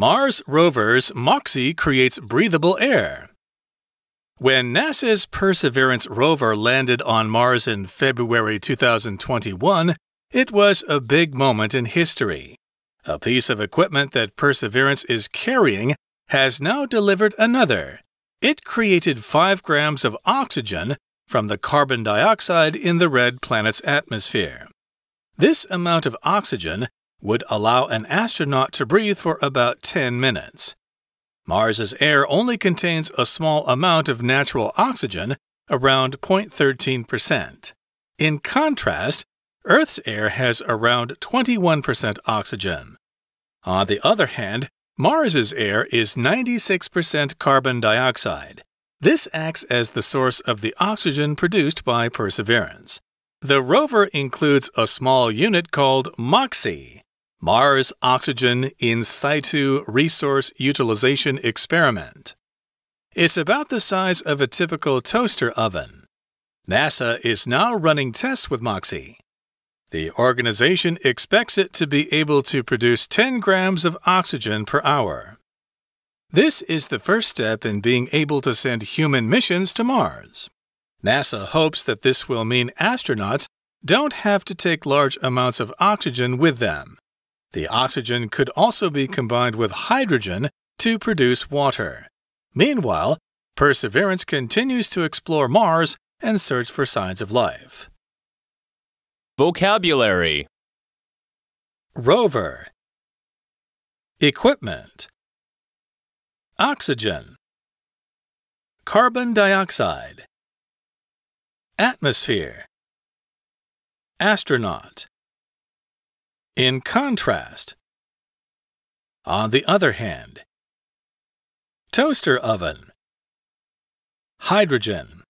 Mars rover's MOXIE creates breathable air. When NASA's Perseverance rover landed on Mars in February 2021, it was a big moment in history. A piece of equipment that Perseverance is carrying has now delivered another. It created 5 grams of oxygen from the carbon dioxide in the red planet's atmosphere. This amount of oxygen would allow an astronaut to breathe for about 10 minutes. Mars's air only contains a small amount of natural oxygen, around 0.13%. In contrast, Earth's air has around 21% oxygen. On the other hand, Mars's air is 96% carbon dioxide. This acts as the source of the oxygen produced by Perseverance. The rover includes a small unit called MOXIE. Mars Oxygen In Situ Resource Utilization Experiment. It's about the size of a typical toaster oven. NASA is now running tests with MOXIE. The organization expects it to be able to produce 10 grams of oxygen per hour. This is the first step in being able to send human missions to Mars. NASA hopes that this will mean astronauts don't have to take large amounts of oxygen with them. The oxygen could also be combined with hydrogen to produce water. Meanwhile, Perseverance continues to explore Mars and search for signs of life. Vocabulary Rover Equipment Oxygen Carbon dioxide Atmosphere Astronaut in contrast, on the other hand, toaster oven, hydrogen.